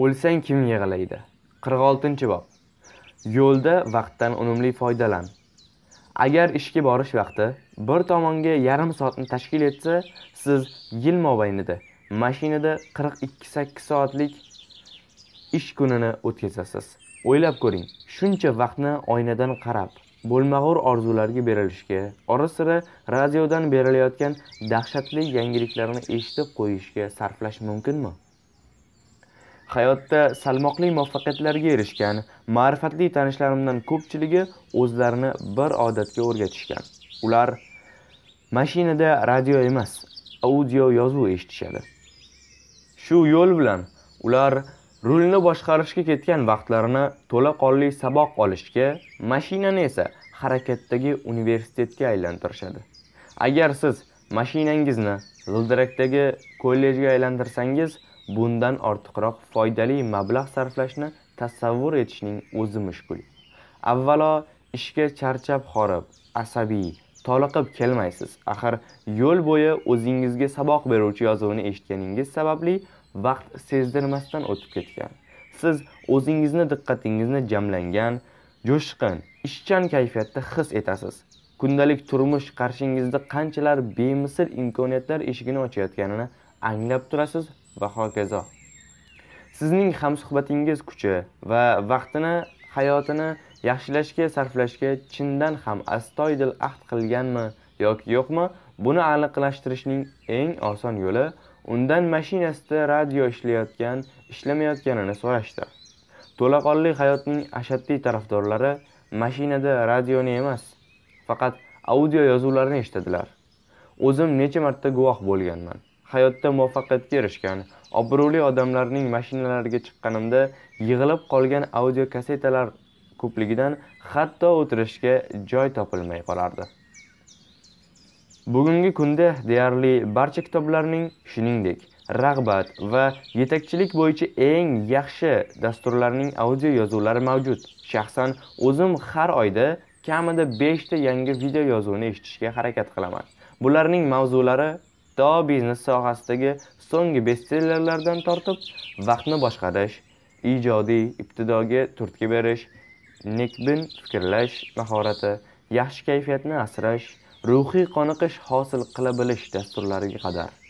O'lsang kim yig'laydi? 46-bob. Yo'lda vaqtdan unumli foydalan. Agar ishga borish vaqti bir tomonga yarim soatni tashkil etsa, siz yil mobaynida mashinada 42-8 soatlik ish kunini o'tkazasiz. O'ylab ko'ring, shuncha vaqtni oynadan qarab, bo'lmag'ur orzularga berilishga, ora-sira radiodan berilayotgan dahshatli yangiliklarni eshitib qo'yishga sarflash mumkinmi? hayotda salmoqli muvaffaqiyatlarga erishgan ma'rifatli tanishlarimdan ko'pchiligi o'zlarini bir odatga o'rgatishgan ular mashinada radio emas audio yozuv eshitishadi shu yo'l bilan ular rulni boshqarishga ketgan vaqtlarini to'la qonli saboq olishga mashinani esa harakatdagi universitetga aylantirishadi agar siz mashinangizni g'ildirakdagi kollejga aylantirsangiz bundan ortiqroq foydali mablag' sarflashni tasavvur etishning o'zi mushkul avvalo ishga charchab horib asabiy toliqib kelmaysiz axir yo'l bo'yi o'zingizga saboq beruvchi yozuvni eshitganingiz sababli vaqt sezdirmasdan o'tib ketgan siz o'zingizni diqqatingizni jamlangan jo'shqin ishchan kayfiyatda his etasiz kundalik turmush qarshingizda qanchalar bemisl imkoniyatlar eshigini ochayotganini anglab turasiz va hokazo sizning hamsuhbatingiz kuchi va vaqtini hayotini yaxshilashga sarflashga chindan ham astoydil ahd qilganmi yoki yo'qmi buni aniqlashtirishning eng oson yo'li undan mashinasida radio ishlayotgan ishlamayotganini so'rashdir to'laqonli hayotning ashaddiy tarafdorlari mashinada radioni emas faqat audio yozuvlarni eshitadilar o'zim necha marta guvoh bo'lganman hayotda muvaffaqiyatga erishgan obro'li odamlarning mashinalariga chiqqanimda yig'ilib qolgan audio kassetalar ko'pligidan hatto o'tirishga joy topilmay qolardi bugungi kunda deyarli barcha kitoblarning shuningdek rag'bat va yetakchilik bo'yicha eng yaxshi dasturlarning audio yozuvlari mavjud shaxsan o'zim har oyda kamida beshta yangi video yozuvni eshitishga harakat qilaman bularning mavzulari kitob biznes sohasidagi so'nggi bestsellerlardan tortib vaqtni boshqarish ijodiy ibtidoga turtki berish nekbin fikrlash mahorati yaxshi kayfiyatni asrash ruhiy qoniqish hosil qila bilish dasturlariga qadar